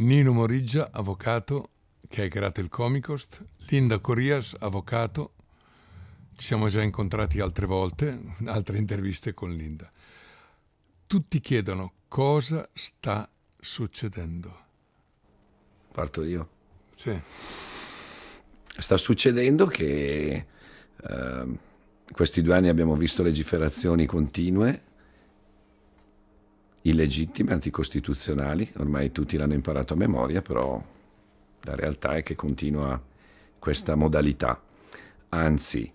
Nino Moriggia, avvocato, che ha creato il Comicost, Linda Corias, avvocato, ci siamo già incontrati altre volte, altre interviste con Linda. Tutti chiedono cosa sta succedendo. Parto io. Sì. Sta succedendo che eh, questi due anni abbiamo visto legiferazioni continue, illegittime, anticostituzionali, ormai tutti l'hanno imparato a memoria, però la realtà è che continua questa modalità. Anzi,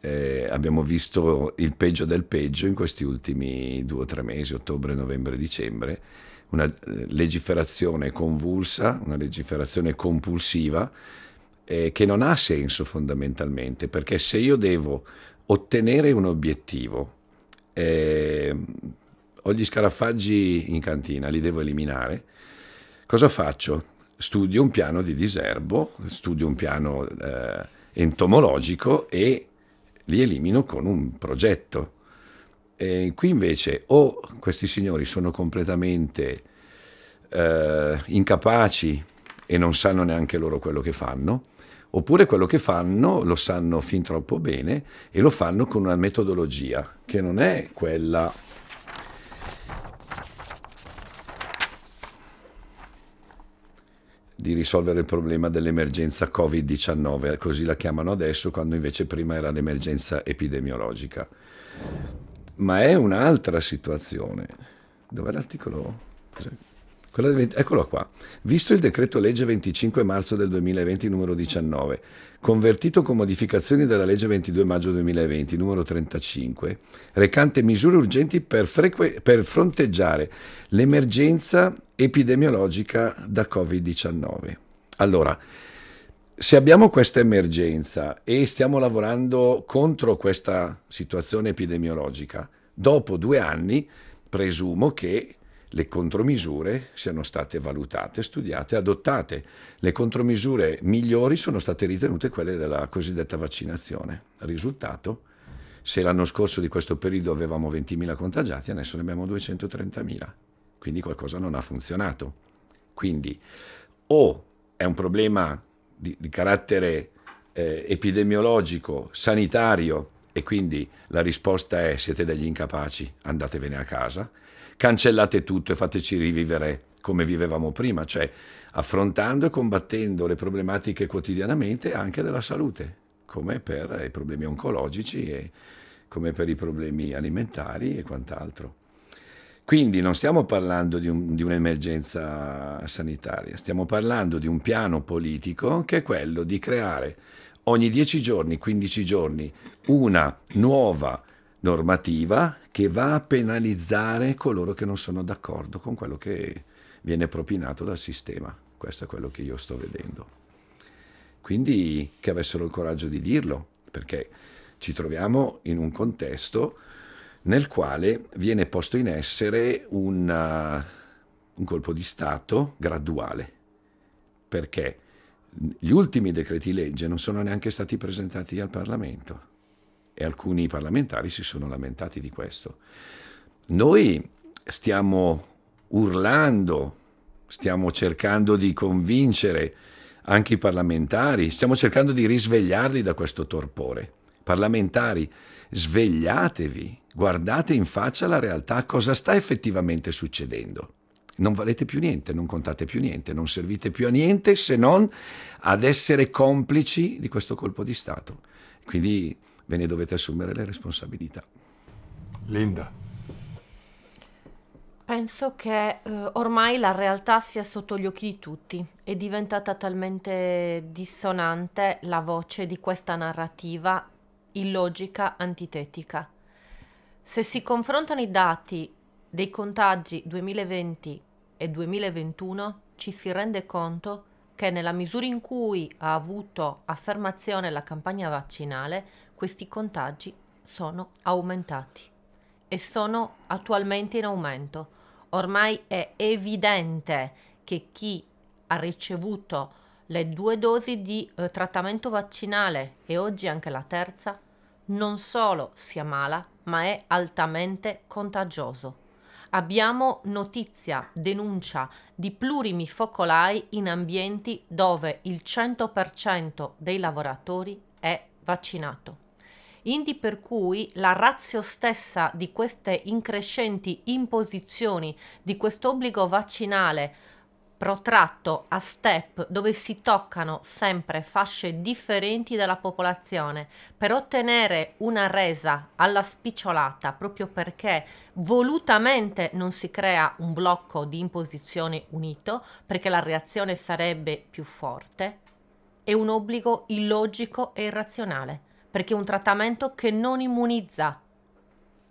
eh, abbiamo visto il peggio del peggio in questi ultimi due o tre mesi, ottobre, novembre, dicembre, una eh, legiferazione convulsa, una legiferazione compulsiva eh, che non ha senso fondamentalmente, perché se io devo ottenere un obiettivo, eh, ho gli scarafaggi in cantina, li devo eliminare. Cosa faccio? Studio un piano di diserbo, studio un piano eh, entomologico e li elimino con un progetto. E qui invece o questi signori sono completamente eh, incapaci e non sanno neanche loro quello che fanno, oppure quello che fanno lo sanno fin troppo bene e lo fanno con una metodologia che non è quella di risolvere il problema dell'emergenza Covid-19, così la chiamano adesso, quando invece prima era l'emergenza epidemiologica. Ma è un'altra situazione. Dov'è l'articolo? Cos'è? 20, eccolo qua. Visto il decreto legge 25 marzo del 2020 numero 19, convertito con modificazioni dalla legge 22 maggio 2020 numero 35, recante misure urgenti per, per fronteggiare l'emergenza epidemiologica da Covid-19. Allora, se abbiamo questa emergenza e stiamo lavorando contro questa situazione epidemiologica, dopo due anni presumo che le contromisure siano state valutate, studiate, adottate. Le contromisure migliori sono state ritenute quelle della cosiddetta vaccinazione. Risultato? Se l'anno scorso di questo periodo avevamo 20.000 contagiati, adesso ne abbiamo 230.000. Quindi qualcosa non ha funzionato. Quindi o è un problema di, di carattere eh, epidemiologico, sanitario, e quindi la risposta è siete degli incapaci, andatevene a casa cancellate tutto e fateci rivivere come vivevamo prima, cioè affrontando e combattendo le problematiche quotidianamente anche della salute, come per i problemi oncologici e come per i problemi alimentari e quant'altro. Quindi non stiamo parlando di, un, di un'emergenza sanitaria, stiamo parlando di un piano politico che è quello di creare ogni 10 giorni, 15 giorni, una nuova normativa che va a penalizzare coloro che non sono d'accordo con quello che viene propinato dal sistema. Questo è quello che io sto vedendo. Quindi che avessero il coraggio di dirlo, perché ci troviamo in un contesto nel quale viene posto in essere una, uh, un colpo di Stato graduale, perché gli ultimi decreti legge non sono neanche stati presentati al Parlamento e alcuni parlamentari si sono lamentati di questo. Noi stiamo urlando, stiamo cercando di convincere anche i parlamentari, stiamo cercando di risvegliarli da questo torpore. Parlamentari, svegliatevi, guardate in faccia la realtà, cosa sta effettivamente succedendo. Non valete più niente, non contate più niente, non servite più a niente se non ad essere complici di questo colpo di Stato. Quindi Ve ne dovete assumere le responsabilità. Linda. Penso che eh, ormai la realtà sia sotto gli occhi di tutti, è diventata talmente dissonante la voce di questa narrativa illogica, antitetica. Se si confrontano i dati dei contagi 2020 e 2021, ci si rende conto che nella misura in cui ha avuto affermazione la campagna vaccinale, questi contagi sono aumentati e sono attualmente in aumento. Ormai è evidente che chi ha ricevuto le due dosi di eh, trattamento vaccinale e oggi anche la terza non solo si ammala, ma è altamente contagioso. Abbiamo notizia, denuncia di plurimi focolai in ambienti dove il 100% dei lavoratori è vaccinato indi per cui la razio stessa di queste increscenti imposizioni, di questo obbligo vaccinale protratto a step dove si toccano sempre fasce differenti della popolazione per ottenere una resa alla spicciolata proprio perché volutamente non si crea un blocco di imposizione unito perché la reazione sarebbe più forte è un obbligo illogico e irrazionale perché è un trattamento che non immunizza,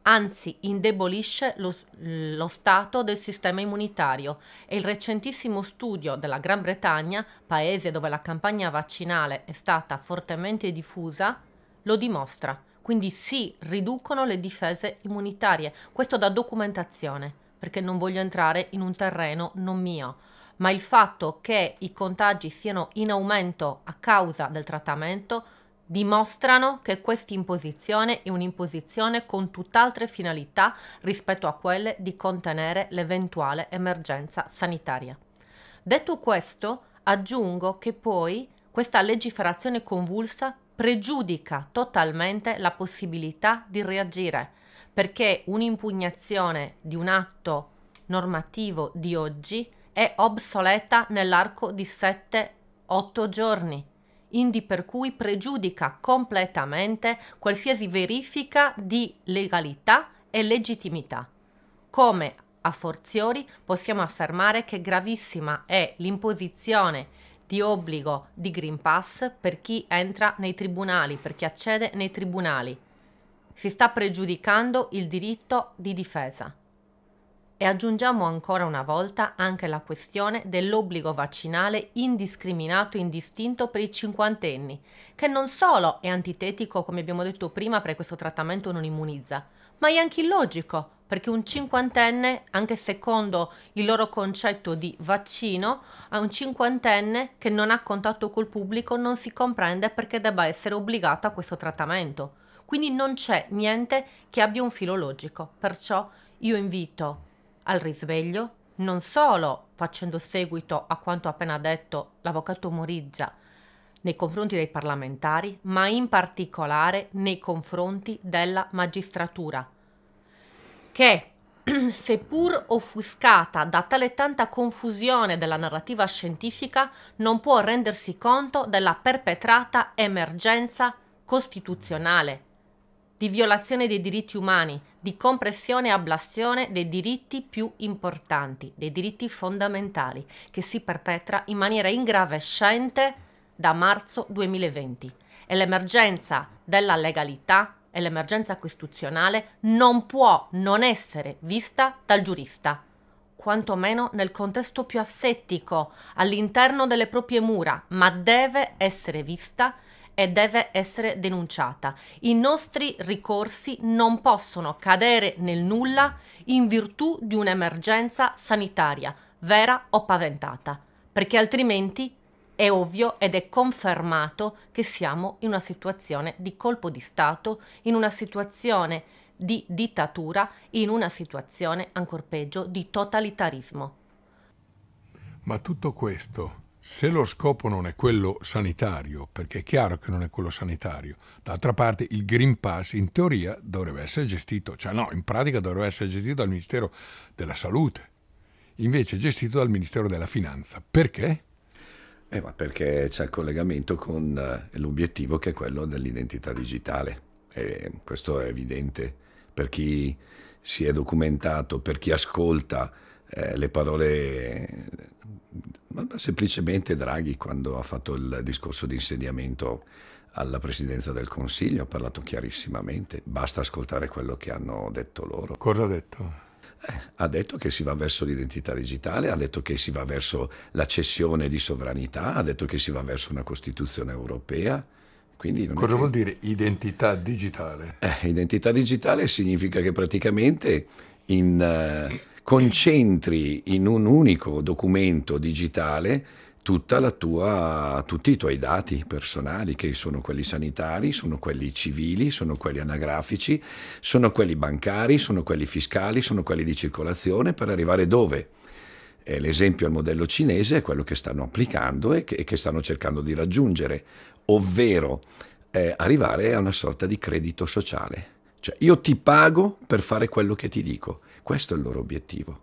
anzi indebolisce lo, lo, stato del sistema immunitario e il recentissimo studio della Gran Bretagna, paese dove la campagna vaccinale è stata fortemente diffusa, lo dimostra. Quindi si riducono le difese immunitarie. Questo da documentazione, perché non voglio entrare in un terreno non mio. Ma il fatto che i contagi siano in aumento a causa del trattamento dimostrano che questa imposizione è un'imposizione con tutt'altre finalità rispetto a quelle di contenere l'eventuale emergenza sanitaria. Detto questo, aggiungo che poi questa legiferazione convulsa pregiudica totalmente la possibilità di reagire, perché un'impugnazione di un atto normativo di oggi è obsoleta nell'arco di 7-8 giorni indi per cui pregiudica completamente qualsiasi verifica di legalità e legittimità. Come a forziori possiamo affermare che gravissima è l'imposizione di obbligo di Green Pass per chi entra nei tribunali, per chi accede nei tribunali. Si sta pregiudicando il diritto di difesa. E aggiungiamo ancora una volta anche la questione dell'obbligo vaccinale indiscriminato e indistinto per i cinquantenni, che non solo è antitetico, come abbiamo detto prima, perché questo trattamento non immunizza, ma è anche illogico, perché un cinquantenne, anche secondo il loro concetto di vaccino, a un cinquantenne che non ha contatto col pubblico non si comprende perché debba essere obbligato a questo trattamento. Quindi non c'è niente che abbia un filo logico. Perciò io invito al risveglio, non solo facendo seguito a quanto appena detto l'avvocato Moriggia nei confronti dei parlamentari, ma in particolare nei confronti della magistratura, che seppur offuscata da tale tanta confusione della narrativa scientifica, non può rendersi conto della perpetrata emergenza costituzionale di violazione dei diritti umani, di compressione e ablazione dei diritti più importanti, dei diritti fondamentali, che si perpetra in maniera ingravescente da marzo 2020. E l'emergenza della legalità e l'emergenza costituzionale non può non essere vista dal giurista quantomeno nel contesto più assettico, all'interno delle proprie mura, ma deve essere vista e deve essere denunciata. I nostri ricorsi non possono cadere nel nulla in virtù di un'emergenza sanitaria, vera o paventata, perché altrimenti è ovvio ed è confermato che siamo in una situazione di colpo di Stato, in una situazione di dittatura, in una situazione ancor peggio di totalitarismo. Ma tutto questo se lo scopo non è quello sanitario, perché è chiaro che non è quello sanitario, d'altra parte il Green Pass in teoria dovrebbe essere gestito, cioè no, in pratica dovrebbe essere gestito dal Ministero della Salute, invece è gestito dal Ministero della Finanza. Perché? Eh, ma perché c'è il collegamento con eh, l'obiettivo che è quello dell'identità digitale. E eh, questo è evidente per chi si è documentato, per chi ascolta eh, le parole ma semplicemente Draghi quando ha fatto il discorso di insediamento alla presidenza del Consiglio ha parlato chiarissimamente, basta ascoltare quello che hanno detto loro. Cosa ha detto? Eh, ha detto che si va verso l'identità digitale, ha detto che si va verso la cessione di sovranità, ha detto che si va verso una Costituzione europea. Cosa che... vuol dire identità digitale? Eh, identità digitale significa che praticamente in... Eh, concentri in un unico documento digitale tua, tutti i tuoi dati personali, che sono quelli sanitari, sono quelli civili, sono quelli anagrafici, sono quelli bancari, sono quelli fiscali, sono quelli di circolazione, per arrivare dove? Eh, l'esempio al modello cinese è quello che stanno applicando e che, e che stanno cercando di raggiungere, ovvero eh, arrivare a una sorta di credito sociale. Cioè io ti pago per fare quello che ti dico questo è il loro obiettivo.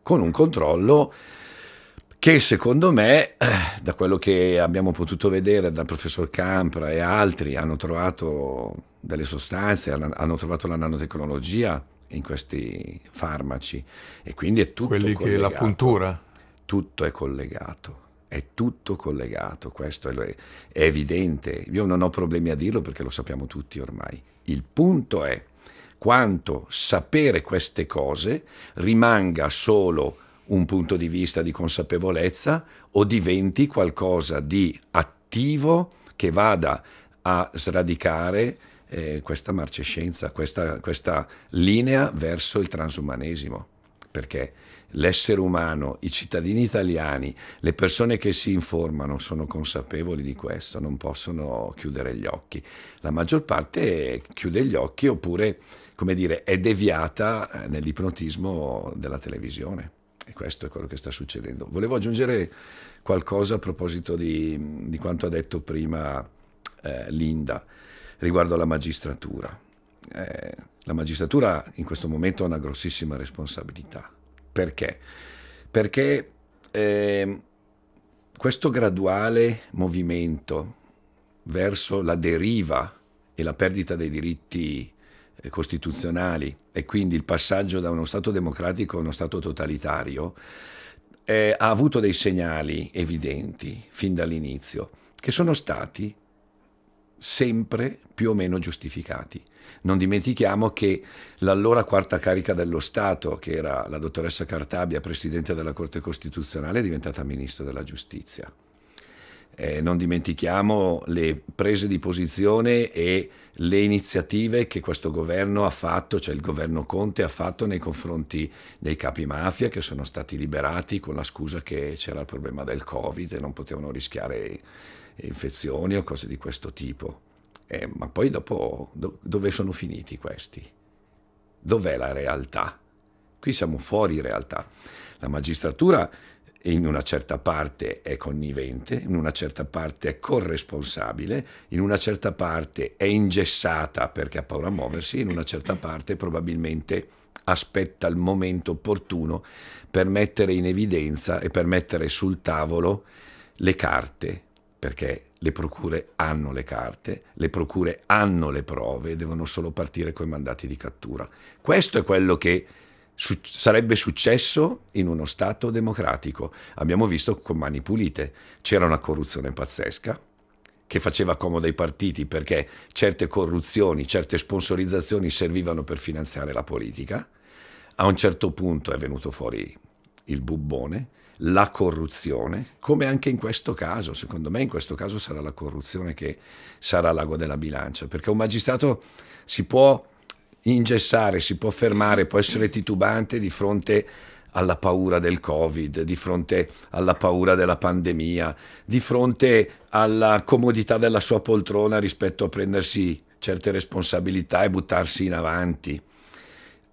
Con un controllo che secondo me, eh, da quello che abbiamo potuto vedere dal professor Campra e altri, hanno trovato delle sostanze, hanno trovato la nanotecnologia in questi farmaci e quindi è tutto Quelli collegato. Quelli che la puntura? Tutto è collegato, è tutto collegato, questo è, è evidente. Io non ho problemi a dirlo perché lo sappiamo tutti ormai. Il punto è quanto sapere queste cose rimanga solo un punto di vista di consapevolezza o diventi qualcosa di attivo che vada a sradicare eh, questa marcescenza, questa, questa linea verso il transumanesimo. Perché l'essere umano, i cittadini italiani, le persone che si informano sono consapevoli di questo, non possono chiudere gli occhi. La maggior parte chiude gli occhi oppure come dire, è deviata eh, nell'ipnotismo della televisione. E questo è quello che sta succedendo. Volevo aggiungere qualcosa a proposito di, di quanto ha detto prima eh, Linda riguardo alla magistratura. Eh, la magistratura in questo momento ha una grossissima responsabilità. Perché? Perché eh, questo graduale movimento verso la deriva e la perdita dei diritti eh, costituzionali e quindi il passaggio da uno Stato democratico a uno Stato totalitario eh, ha avuto dei segnali evidenti fin dall'inizio che sono stati sempre più o meno giustificati. Non dimentichiamo che l'allora quarta carica dello Stato, che era la dottoressa Cartabia, presidente della Corte Costituzionale, è diventata ministro della Giustizia eh, non dimentichiamo le prese di posizione e le iniziative che questo governo ha fatto, cioè il governo Conte ha fatto nei confronti dei capi mafia che sono stati liberati con la scusa che c'era il problema del Covid e non potevano rischiare infezioni o cose di questo tipo. Eh, ma poi dopo do, dove sono finiti questi? Dov'è la realtà? Qui siamo fuori realtà. La magistratura in una certa parte è connivente, in una certa parte è corresponsabile, in una certa parte è ingessata perché ha paura a muoversi, in una certa parte probabilmente aspetta il momento opportuno per mettere in evidenza e per mettere sul tavolo le carte, perché le procure hanno le carte, le procure hanno le prove, devono solo partire con i mandati di cattura. Questo è quello che su sarebbe successo in uno Stato democratico. Abbiamo visto con mani pulite. C'era una corruzione pazzesca che faceva comodo ai partiti perché certe corruzioni, certe sponsorizzazioni servivano per finanziare la politica. A un certo punto è venuto fuori il bubbone, la corruzione, come anche in questo caso, secondo me in questo caso sarà la corruzione che sarà l'ago della bilancia, perché un magistrato si può ingessare, si può fermare, può essere titubante di fronte alla paura del Covid, di fronte alla paura della pandemia, di fronte alla comodità della sua poltrona rispetto a prendersi certe responsabilità e buttarsi in avanti.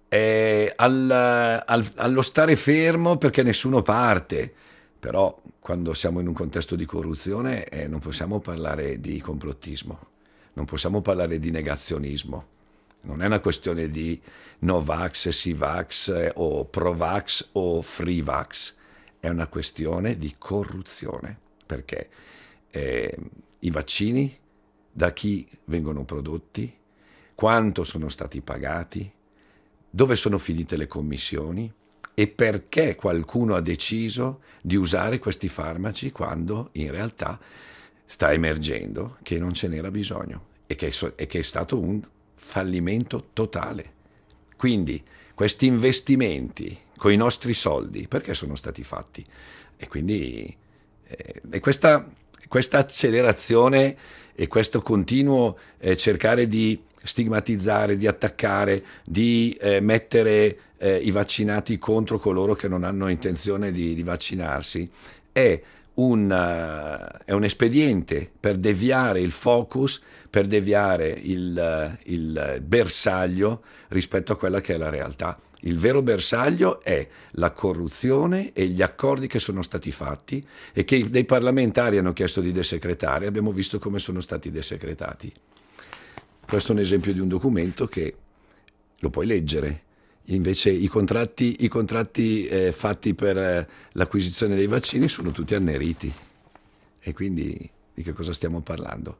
Al, al, allo stare fermo perché nessuno parte, però quando siamo in un contesto di corruzione eh, non possiamo parlare di complottismo, non possiamo parlare di negazionismo non è una questione di Novax, Sivax eh, o Provax o Freevax, è una questione di corruzione, perché eh, i vaccini da chi vengono prodotti, quanto sono stati pagati, dove sono finite le commissioni e perché qualcuno ha deciso di usare questi farmaci quando in realtà sta emergendo che non ce n'era bisogno e che, è stato un fallimento totale. Quindi questi investimenti con i nostri soldi, perché sono stati fatti? E quindi eh, e questa, questa, accelerazione e questo continuo eh, cercare di stigmatizzare, di attaccare, di eh, mettere eh, i vaccinati contro coloro che non hanno intenzione di, di vaccinarsi, è un, eh, è un espediente per deviare il focus, per deviare il, eh, il bersaglio rispetto a quella che è la realtà. Il vero bersaglio è la corruzione e gli accordi che sono stati fatti e che dei parlamentari hanno chiesto di desecretare. Abbiamo visto come sono stati desecretati. Questo è un esempio di un documento che lo puoi leggere, Invece i contratti, i contratti eh, fatti per eh, l'acquisizione dei vaccini sono tutti anneriti. E quindi di che cosa stiamo parlando?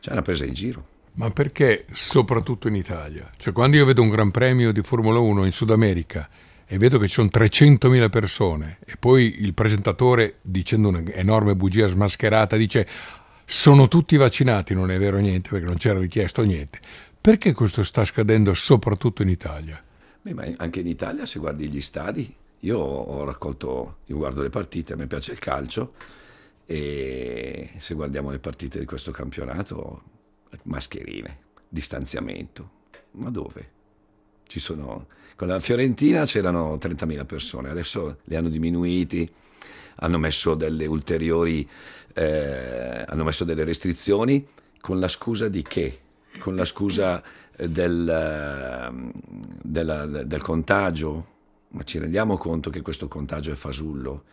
C'è una presa in giro. Ma perché soprattutto in Italia? Cioè quando io vedo un Gran Premio di Formula 1 in Sud America e vedo che ci sono 300.000 persone e poi il presentatore dicendo un'enorme bugia smascherata dice sono tutti vaccinati, non è vero niente perché non c'era richiesto niente. Perché questo sta scadendo soprattutto in Italia? Beh, ma anche in Italia se guardi gli stadi, io ho raccolto, io guardo le partite, a me piace il calcio e se guardiamo le partite di questo campionato, mascherine, distanziamento, ma dove? Ci sono, con la Fiorentina c'erano 30.000 persone, adesso le hanno diminuiti, hanno messo delle ulteriori, eh, hanno messo delle restrizioni con la scusa di che con la scusa eh, del, eh, della, del contagio, ma ci rendiamo conto che questo contagio è fasullo?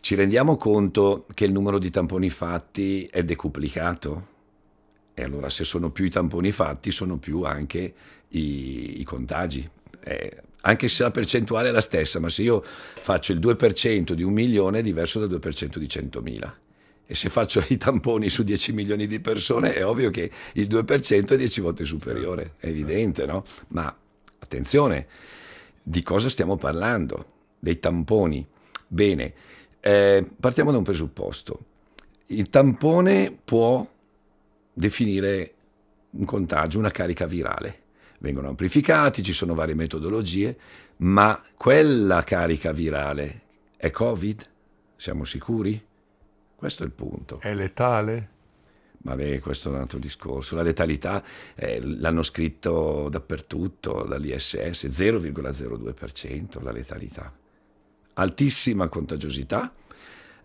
Ci rendiamo conto che il numero di tamponi fatti è decuplicato? E allora se sono più i tamponi fatti, sono più anche i, i contagi. Eh, anche se la percentuale è la stessa, ma se io faccio il 2% di un milione è diverso dal 2% di 100.000 e se faccio i tamponi su 10 milioni di persone è ovvio che il 2% è 10 volte superiore, è evidente, no? Ma attenzione, di cosa stiamo parlando? Dei tamponi. Bene, eh, partiamo da un presupposto. Il tampone può definire un contagio, una carica virale. Vengono amplificati, ci sono varie metodologie, ma quella carica virale è Covid? Siamo sicuri? Questo è il punto. È letale? Ma beh, questo è un altro discorso. La letalità eh, l'hanno scritto dappertutto, dall'ISS, 0,02% la letalità. Altissima contagiosità,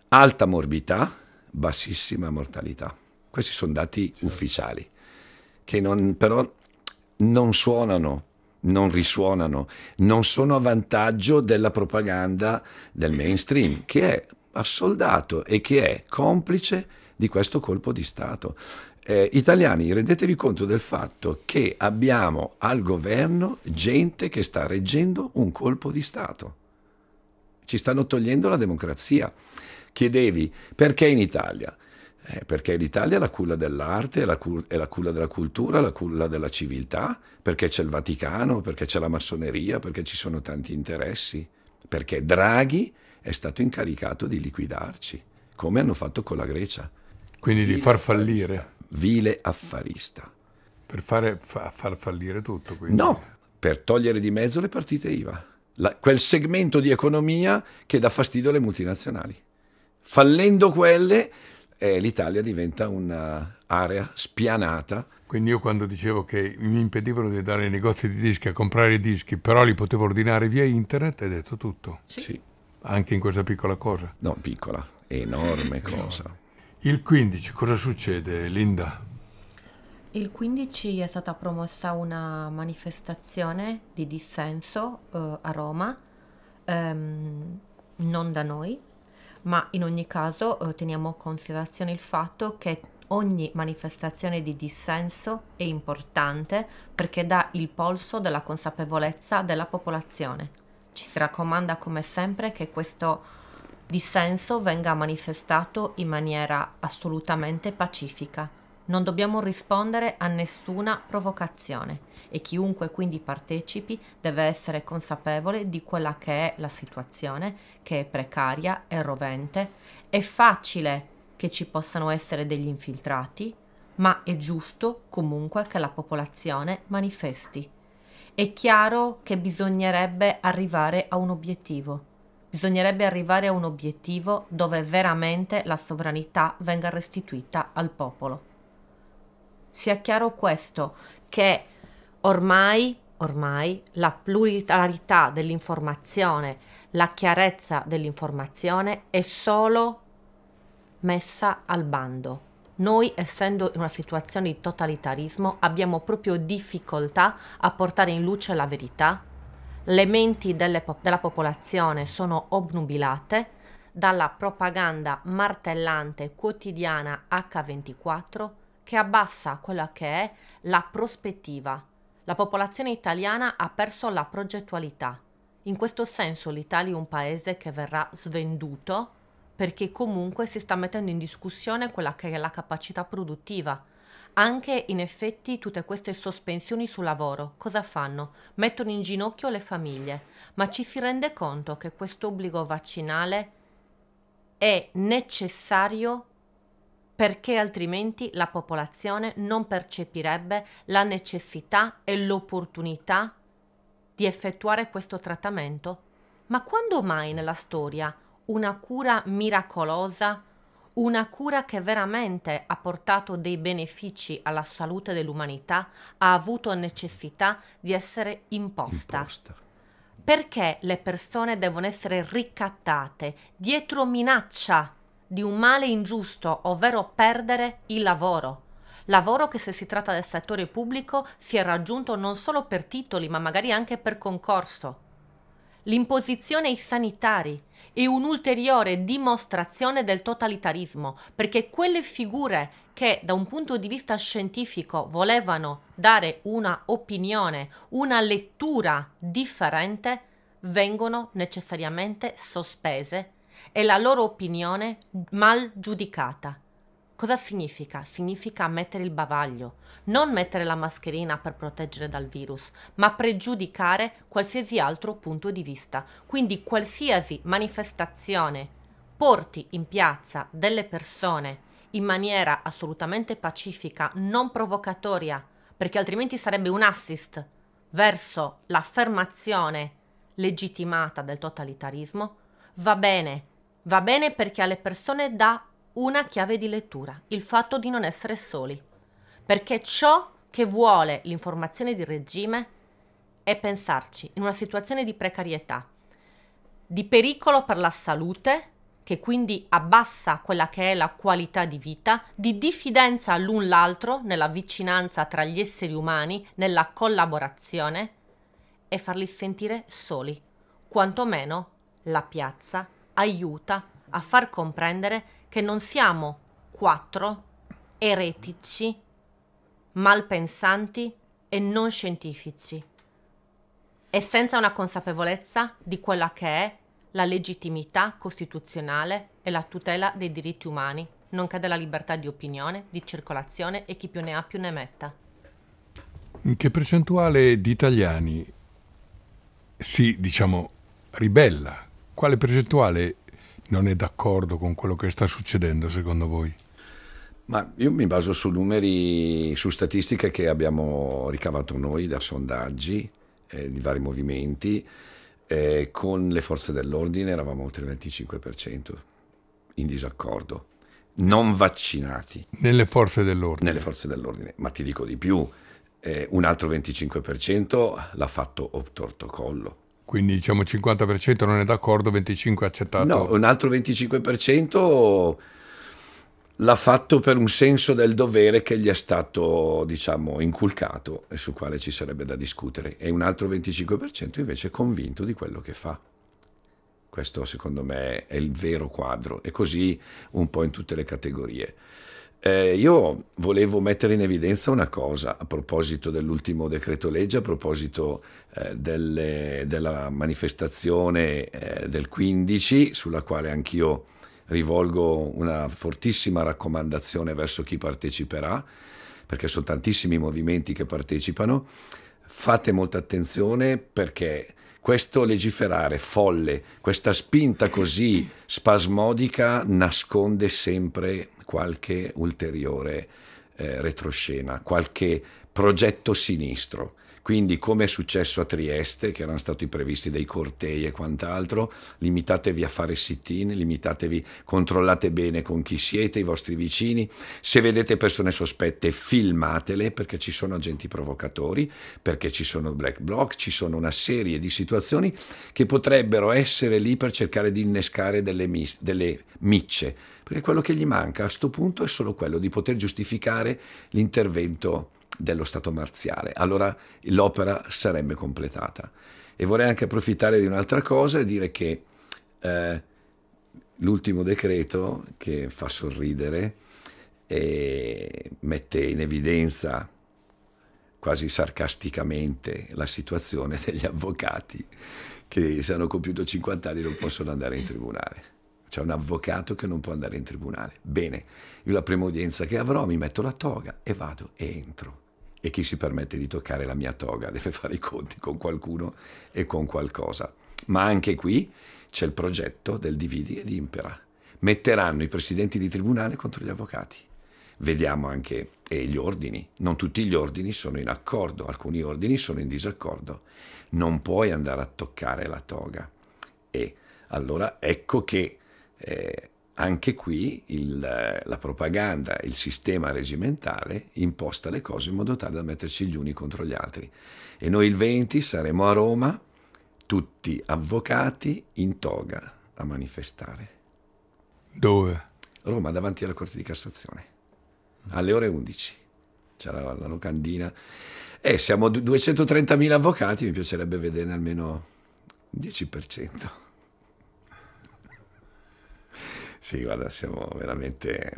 alta morbidità, bassissima mortalità. Questi sono dati certo. ufficiali, che non, però non suonano, non risuonano, non sono a vantaggio della propaganda del mainstream, che è assoldato e che è complice di questo colpo di Stato. Eh, italiani, rendetevi conto del fatto che abbiamo al governo gente che sta reggendo un colpo di Stato. Ci stanno togliendo la democrazia. Chiedevi perché in Italia? Eh, perché l'Italia è la culla dell'arte, è, è, la culla della cultura, è la culla della civiltà, perché c'è il Vaticano, perché c'è la massoneria, perché ci sono tanti interessi, perché Draghi è stato incaricato di liquidarci, come hanno fatto con la Grecia. Quindi vile di far fallire. Affarista, vile affarista. Per fare, fa, far fallire tutto, quindi. No, per togliere di mezzo le partite IVA. La, quel segmento di economia che dà fastidio alle multinazionali. Fallendo quelle, eh, l'Italia diventa un'area spianata. Quindi io quando dicevo che mi impedivano di andare ai negozi di dischi a comprare i dischi, però li potevo ordinare via internet, hai detto tutto. sì. sì anche in questa piccola cosa. No, piccola, enorme cosa. Il 15 cosa succede, Linda? Il 15 è stata promossa una manifestazione di dissenso eh, a Roma, ehm, non da noi, ma in ogni caso eh, teniamo in considerazione il fatto che ogni manifestazione di dissenso è importante perché dà il polso della consapevolezza della popolazione. Ci si raccomanda come sempre che questo dissenso venga manifestato in maniera assolutamente pacifica. Non dobbiamo rispondere a nessuna provocazione e chiunque quindi partecipi deve essere consapevole di quella che è la situazione, che è precaria, è rovente, è facile che ci possano essere degli infiltrati, ma è giusto comunque che la popolazione manifesti. È chiaro che bisognerebbe arrivare a un obiettivo. Bisognerebbe arrivare a un obiettivo dove veramente la sovranità venga restituita al popolo. Sia chiaro questo, che ormai, ormai la pluralità dell'informazione, la chiarezza dell'informazione è solo messa al bando noi, essendo in una situazione di totalitarismo, abbiamo proprio difficoltà a portare in luce la verità. Le menti po- della popolazione sono obnubilate dalla propaganda martellante quotidiana H24 che abbassa quella che è la prospettiva. La popolazione italiana ha perso la progettualità. In questo senso l'Italia è un paese che verrà svenduto perché comunque si sta mettendo in discussione quella che è la capacità produttiva. Anche in effetti tutte queste sospensioni sul lavoro cosa fanno? Mettono in ginocchio le famiglie, ma ci si rende conto che questo obbligo vaccinale è necessario perché altrimenti la popolazione non percepirebbe la necessità e l'opportunità di effettuare questo trattamento? Ma quando mai nella storia una cura miracolosa, una cura che veramente ha portato dei benefici alla salute dell'umanità, ha avuto necessità di essere imposta. imposta. Perché le persone devono essere ricattate dietro minaccia di un male ingiusto, ovvero perdere il lavoro? lavoro che se si tratta del settore pubblico si è raggiunto non solo per titoli ma magari anche per concorso l'imposizione ai sanitari e un'ulteriore dimostrazione del totalitarismo, perché quelle figure che da un punto di vista scientifico volevano dare una opinione, una lettura differente, vengono necessariamente sospese e la loro opinione mal giudicata. Cosa significa? Significa mettere il bavaglio, non mettere la mascherina per proteggere dal virus, ma pregiudicare qualsiasi altro punto di vista. Quindi qualsiasi manifestazione porti in piazza delle persone in maniera assolutamente pacifica, non provocatoria, perché altrimenti sarebbe un assist verso l'affermazione legittimata del totalitarismo, va bene. Va bene perché alle persone dà una chiave di lettura, il fatto di non essere soli, perché ciò che vuole l'informazione di regime è pensarci in una situazione di precarietà, di pericolo per la salute, che quindi abbassa quella che è la qualità di vita, di diffidenza l'un l'altro nella vicinanza tra gli esseri umani, nella collaborazione e farli sentire soli. Quantomeno la piazza aiuta a far comprendere che non siamo quattro eretici, malpensanti e non scientifici e senza una consapevolezza di quella che è la legittimità costituzionale e la tutela dei diritti umani, nonché della libertà di opinione, di circolazione e chi più ne ha più ne metta. In Che percentuale di italiani si, diciamo, ribella? Quale percentuale non è d'accordo con quello che sta succedendo secondo voi? Ma io mi baso su numeri, su statistiche che abbiamo ricavato noi da sondaggi eh, di vari movimenti. Eh, con le forze dell'ordine eravamo oltre il 25% in disaccordo. Non vaccinati. Nelle forze dell'ordine. Nelle forze dell'ordine. Ma ti dico di più, eh, un altro 25% l'ha fatto obtortocollo quindi diciamo 50% non è d'accordo, 25% accettato. No, un altro 25% l'ha fatto per un senso del dovere che gli è stato, diciamo, inculcato e sul quale ci sarebbe da discutere. E un altro 25% invece è convinto di quello che fa. Questo secondo me è il vero quadro e così un po' in tutte le categorie. Eh, io volevo mettere in evidenza una cosa a proposito dell'ultimo decreto legge, a proposito eh, delle, della manifestazione eh, del 15, sulla quale anch'io rivolgo una fortissima raccomandazione verso chi parteciperà, perché sono tantissimi i movimenti che partecipano. Fate molta attenzione perché questo legiferare folle, questa spinta così spasmodica nasconde sempre qualche ulteriore eh, retroscena, qualche progetto sinistro. Quindi, come è successo a Trieste, che erano stati previsti dei cortei e quant'altro, limitatevi a fare sit-in, limitatevi, controllate bene con chi siete, i vostri vicini. Se vedete persone sospette, filmatele perché ci sono agenti provocatori, perché ci sono black block, ci sono una serie di situazioni che potrebbero essere lì per cercare di innescare delle, mis- delle micce. Perché quello che gli manca a questo punto è solo quello di poter giustificare l'intervento dello Stato marziale. Allora l'opera sarebbe completata. E vorrei anche approfittare di un'altra cosa e dire che eh, l'ultimo decreto che fa sorridere e mette in evidenza quasi sarcasticamente la situazione degli avvocati che se hanno compiuto 50 anni non possono andare in tribunale. C'è un avvocato che non può andare in tribunale. Bene, io la prima udienza che avrò mi metto la toga e vado e entro e chi si permette di toccare la mia toga deve fare i conti con qualcuno e con qualcosa. Ma anche qui c'è il progetto del dividi e di impera. Metteranno i presidenti di tribunale contro gli avvocati. Vediamo anche e gli ordini. Non tutti gli ordini sono in accordo, alcuni ordini sono in disaccordo. Non puoi andare a toccare la toga. E allora ecco che eh, anche qui il, la propaganda, il sistema regimentale imposta le cose in modo tale da metterci gli uni contro gli altri. E noi il 20 saremo a Roma, tutti avvocati in toga a manifestare. Dove? Roma, davanti alla Corte di Cassazione, alle ore 11. C'era la, la locandina. Eh, siamo 230.000 avvocati, mi piacerebbe vederne almeno 10%. Sì, guarda, siamo veramente...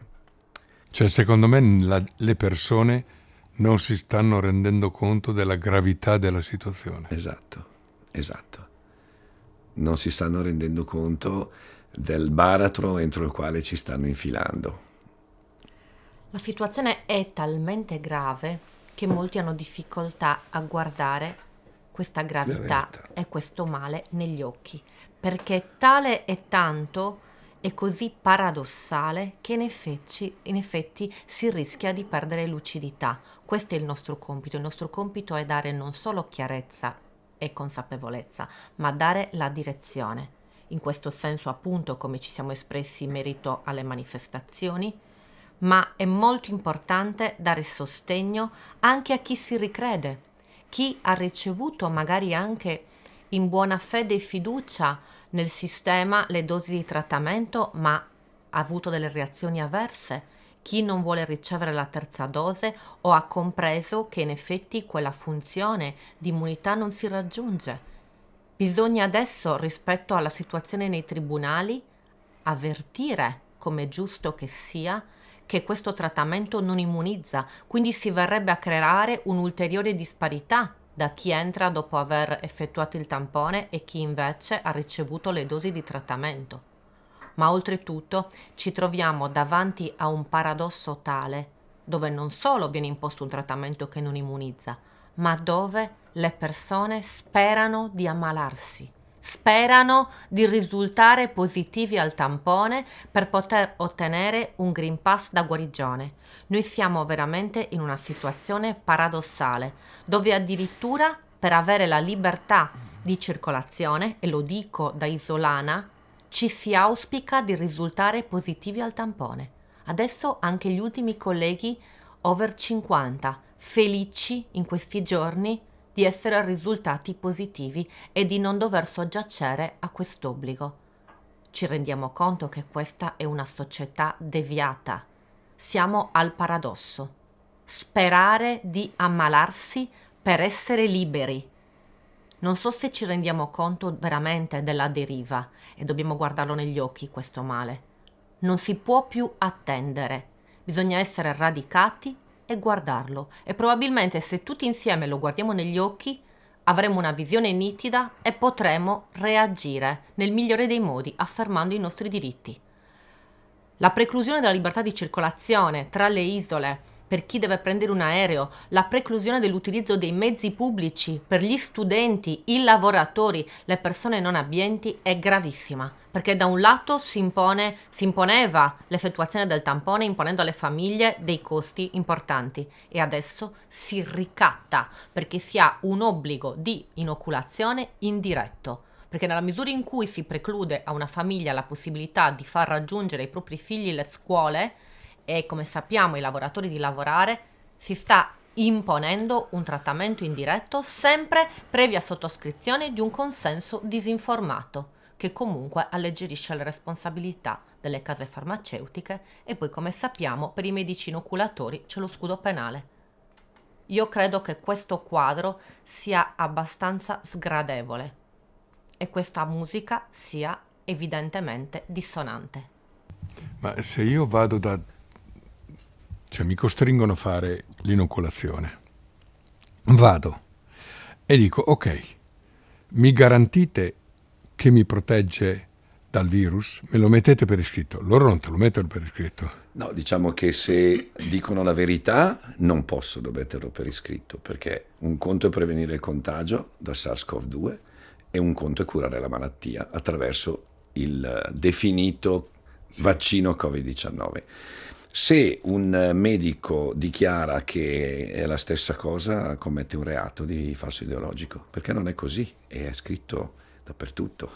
Cioè, secondo me la, le persone non si stanno rendendo conto della gravità della situazione. Esatto, esatto. Non si stanno rendendo conto del baratro entro il quale ci stanno infilando. La situazione è talmente grave che molti hanno difficoltà a guardare questa gravità e questo male negli occhi, perché tale è tanto e così paradossale che in effetti, in effetti si rischia di perdere lucidità. Questo è il nostro compito. Il nostro compito è dare non solo chiarezza e consapevolezza, ma dare la direzione. In questo senso appunto come ci siamo espressi in merito alle manifestazioni, ma è molto importante dare sostegno anche a chi si ricrede, chi ha ricevuto magari anche in buona fede e fiducia nel sistema le dosi di trattamento ma ha avuto delle reazioni avverse? Chi non vuole ricevere la terza dose o ha compreso che in effetti quella funzione di immunità non si raggiunge? Bisogna adesso, rispetto alla situazione nei tribunali, avvertire, come giusto che sia, che questo trattamento non immunizza, quindi si verrebbe a creare un'ulteriore disparità da chi entra dopo aver effettuato il tampone e chi invece ha ricevuto le dosi di trattamento. Ma oltretutto ci troviamo davanti a un paradosso tale, dove non solo viene imposto un trattamento che non immunizza, ma dove le persone sperano di ammalarsi sperano di risultare positivi al tampone per poter ottenere un Green Pass da guarigione. Noi siamo veramente in una situazione paradossale, dove addirittura per avere la libertà di circolazione, e lo dico da isolana, ci si auspica di risultare positivi al tampone. Adesso anche gli ultimi colleghi over 50, felici in questi giorni, di essere risultati positivi e di non dover soggiacere a quest'obbligo. Ci rendiamo conto che questa è una società deviata. Siamo al paradosso. Sperare di ammalarsi per essere liberi. Non so se ci rendiamo conto veramente della deriva e dobbiamo guardarlo negli occhi questo male. Non si può più attendere. Bisogna essere radicati e guardarlo e probabilmente se tutti insieme lo guardiamo negli occhi avremo una visione nitida e potremo reagire nel migliore dei modi affermando i nostri diritti. La preclusione della libertà di circolazione tra le isole per chi deve prendere un aereo, la preclusione dell'utilizzo dei mezzi pubblici per gli studenti, i lavoratori, le persone non abbienti è gravissima perché da un lato si, impone, si imponeva l'effettuazione del tampone imponendo alle famiglie dei costi importanti e adesso si ricatta perché si ha un obbligo di inoculazione indiretto. Perché nella misura in cui si preclude a una famiglia la possibilità di far raggiungere ai propri figli le scuole, e come sappiamo i lavoratori di lavorare, si sta imponendo un trattamento indiretto sempre previa sottoscrizione di un consenso disinformato che comunque alleggerisce le responsabilità delle case farmaceutiche e poi come sappiamo per i medici inoculatori c'è lo scudo penale. Io credo che questo quadro sia abbastanza sgradevole e questa musica sia evidentemente dissonante. Ma se io vado da cioè mi costringono a fare l'inoculazione. Vado e dico, ok, mi garantite che mi protegge dal virus, me lo mettete per iscritto. Loro non te lo mettono per iscritto. No, diciamo che se dicono la verità non posso metterlo per iscritto, perché un conto è prevenire il contagio da SARS-CoV-2 e un conto è curare la malattia attraverso il definito vaccino Covid-19. Se un medico dichiara che è la stessa cosa, commette un reato di falso ideologico, perché non è così, è scritto dappertutto,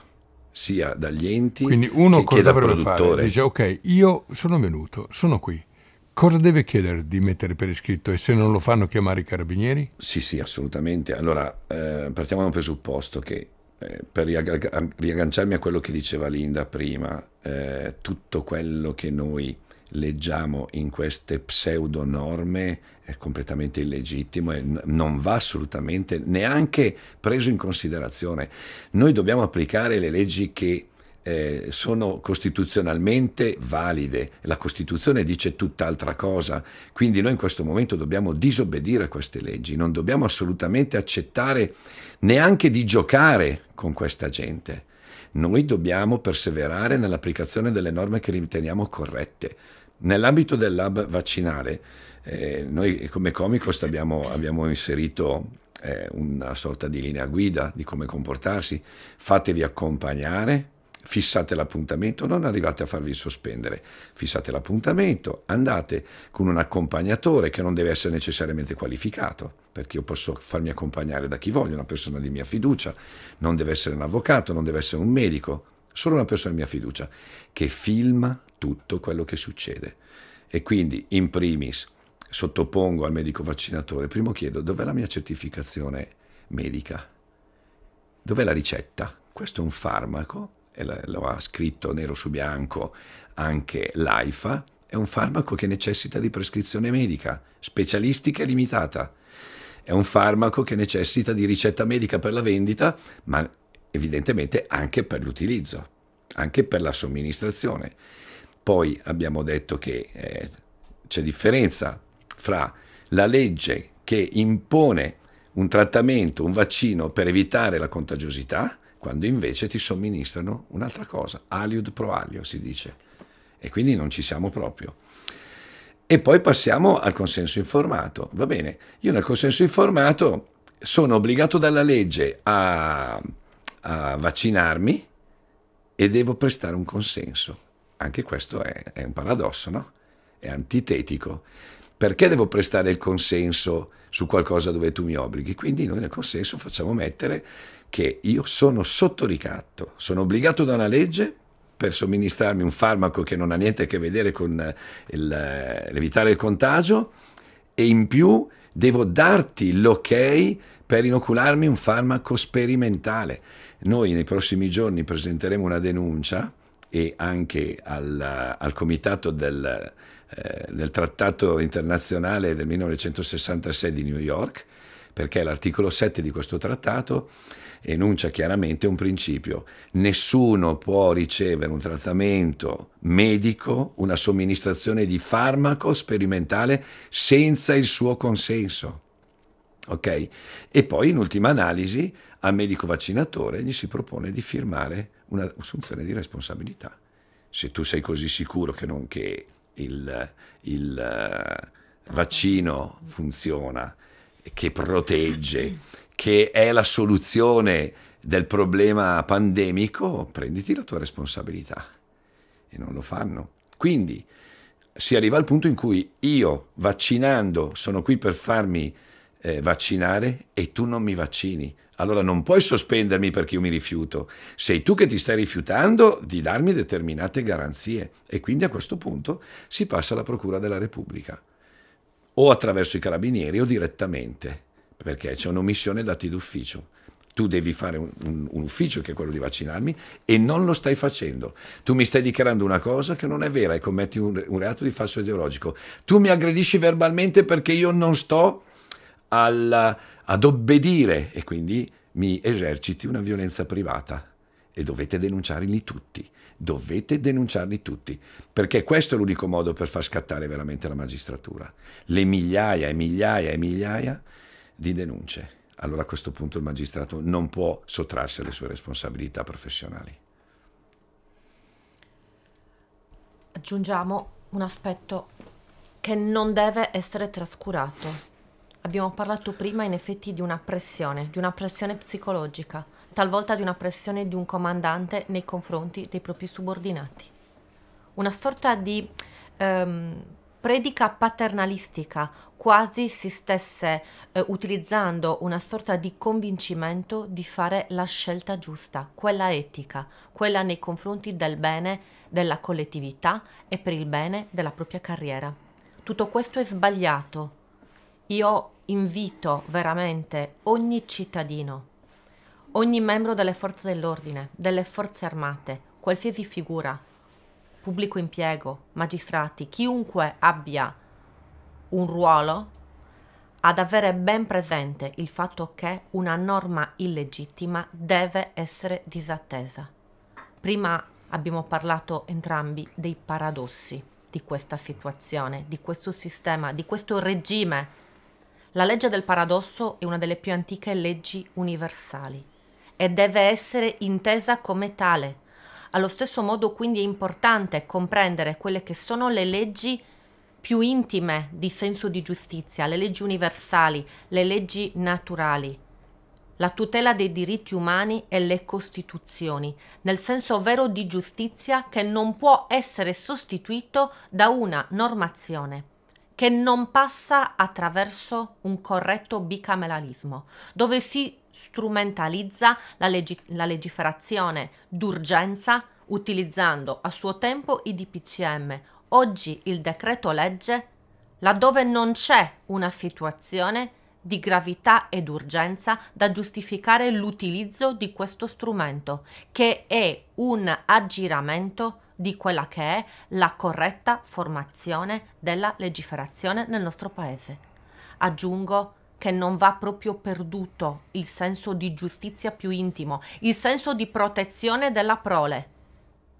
sia dagli enti Quindi uno che, cosa che dal produttore. Fare? Dice ok, io sono venuto, sono qui. Cosa deve chiedere di mettere per iscritto e se non lo fanno chiamare i carabinieri? Sì, sì, assolutamente. Allora, eh, partiamo da un presupposto che eh, per riagganciarmi a quello che diceva Linda prima, eh, tutto quello che noi leggiamo in queste pseudo norme è completamente illegittimo e non va assolutamente neanche preso in considerazione. Noi dobbiamo applicare le leggi che eh, sono costituzionalmente valide, la Costituzione dice tutt'altra cosa, quindi noi in questo momento dobbiamo disobbedire a queste leggi, non dobbiamo assolutamente accettare neanche di giocare con questa gente. Noi dobbiamo perseverare nell'applicazione delle norme che riteniamo corrette. Nell'ambito del lab vaccinale, eh, noi come Comicos abbiamo, abbiamo inserito eh, una sorta di linea guida di come comportarsi. Fatevi accompagnare, fissate l'appuntamento, non arrivate a farvi sospendere, fissate l'appuntamento, andate con un accompagnatore che non deve essere necessariamente qualificato perché io posso farmi accompagnare da chi voglio, una persona di mia fiducia, non deve essere un avvocato, non deve essere un medico, solo una persona di mia fiducia, che filma tutto quello che succede. E quindi, in primis, sottopongo al medico vaccinatore, primo chiedo dov'è la mia certificazione medica? Dov'è la ricetta? Questo è un farmaco, e lo ha scritto nero su bianco anche l'AIFA, è un farmaco che necessita di prescrizione medica, specialistica e limitata. È un farmaco che necessita di ricetta medica per la vendita, ma evidentemente anche per l'utilizzo, anche per la somministrazione. Poi abbiamo detto che eh, c'è differenza fra la legge che impone un trattamento, un vaccino per evitare la contagiosità, quando invece ti somministrano un'altra cosa, aliud pro alio si dice. E quindi non ci siamo proprio. E poi passiamo al consenso informato. Va bene, io nel consenso informato sono obbligato dalla legge a, a vaccinarmi e devo prestare un consenso. Anche questo è, è un paradosso, no? È antitetico. Perché devo prestare il consenso su qualcosa dove tu mi obblighi? Quindi noi nel consenso facciamo mettere che io sono sotto ricatto, sono obbligato da una legge per somministrarmi un farmaco che non ha niente a che vedere con eh, eh, l'evitare il, il contagio e in più devo darti l'ok per inocularmi un farmaco sperimentale. Noi nei prossimi giorni presenteremo una denuncia e anche al, eh, al comitato del, eh, del trattato internazionale del 1966 di New York perché l'articolo 7 di questo trattato enuncia chiaramente un principio. Nessuno può ricevere un trattamento medico, una somministrazione di farmaco sperimentale senza il suo consenso. Ok? E poi in ultima analisi al medico vaccinatore gli si propone di firmare un'assunzione di responsabilità. Se tu sei così sicuro che, non, che il, il eh, vaccino funziona, che protegge, che è la soluzione del problema pandemico, prenditi la tua responsabilità. E non lo fanno. Quindi si arriva al punto in cui io vaccinando sono qui per farmi eh, vaccinare e tu non mi vaccini. Allora non puoi sospendermi perché io mi rifiuto. Sei tu che ti stai rifiutando di darmi determinate garanzie. E quindi a questo punto si passa alla Procura della Repubblica o attraverso i carabinieri o direttamente, perché c'è un'omissione dati d'ufficio. Tu devi fare un, un, un, ufficio che è quello di vaccinarmi e non lo stai facendo. Tu mi stai dichiarando una cosa che non è vera e commetti un, un reato di falso ideologico. Tu mi aggredisci verbalmente perché io non sto alla, ad obbedire e quindi mi eserciti una violenza privata e dovete denunciarli tutti, dovete denunciarli tutti, perché questo è l'unico modo per far scattare veramente la magistratura, le migliaia e migliaia e migliaia di denunce. Allora a questo punto il magistrato non può sottrarsi alle sue responsabilità professionali. Aggiungiamo un aspetto che non deve essere trascurato. Abbiamo parlato prima in effetti di una pressione, di una pressione psicologica talvolta di una pressione di un comandante nei confronti dei propri subordinati. Una sorta di ehm, predica paternalistica, quasi si stesse eh, utilizzando una sorta di convincimento di fare la scelta giusta, quella etica, quella nei confronti del bene della collettività e per il bene della propria carriera. Tutto questo è sbagliato. Io invito veramente ogni cittadino Ogni membro delle forze dell'ordine, delle forze armate, qualsiasi figura, pubblico impiego, magistrati, chiunque abbia un ruolo, ad avere ben presente il fatto che una norma illegittima deve essere disattesa. Prima abbiamo parlato entrambi dei paradossi di questa situazione, di questo sistema, di questo regime. La legge del paradosso è una delle più antiche leggi universali e deve essere intesa come tale. Allo stesso modo quindi è importante comprendere quelle che sono le leggi più intime di senso di giustizia, le leggi universali, le leggi naturali, la tutela dei diritti umani e le costituzioni, nel senso vero di giustizia che non può essere sostituito da una normazione che non passa attraverso un corretto bicameralismo, dove si strumentalizza la, legi- la legiferazione d'urgenza utilizzando a suo tempo i DPCM. Oggi il decreto legge, laddove non c'è una situazione di gravità ed urgenza da giustificare l'utilizzo di questo strumento, che è un aggiramento di quella che è la corretta formazione della legiferazione nel nostro Paese. Aggiungo che non va proprio perduto il senso di giustizia più intimo, il senso di protezione della prole.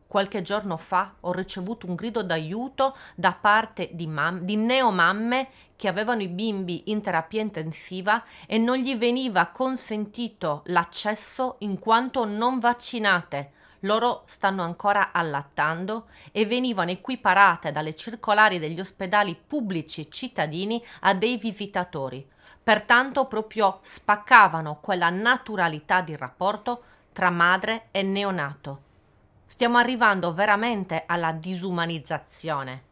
Qualche giorno fa ho ricevuto un grido d'aiuto da parte di, mam- di neomamme che avevano i bimbi in terapia intensiva e non gli veniva consentito l'accesso in quanto non vaccinate. Loro stanno ancora allattando e venivano equiparate dalle circolari degli ospedali pubblici cittadini a dei visitatori Pertanto proprio spaccavano quella naturalità di rapporto tra madre e neonato. Stiamo arrivando veramente alla disumanizzazione.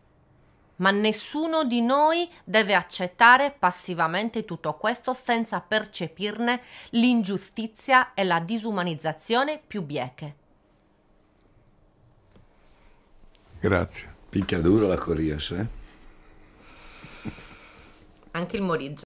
Ma nessuno di noi deve accettare passivamente tutto questo senza percepirne l'ingiustizia e la disumanizzazione più bieche. Grazie. Picchia duro la Corias, eh? Anche il Morigia.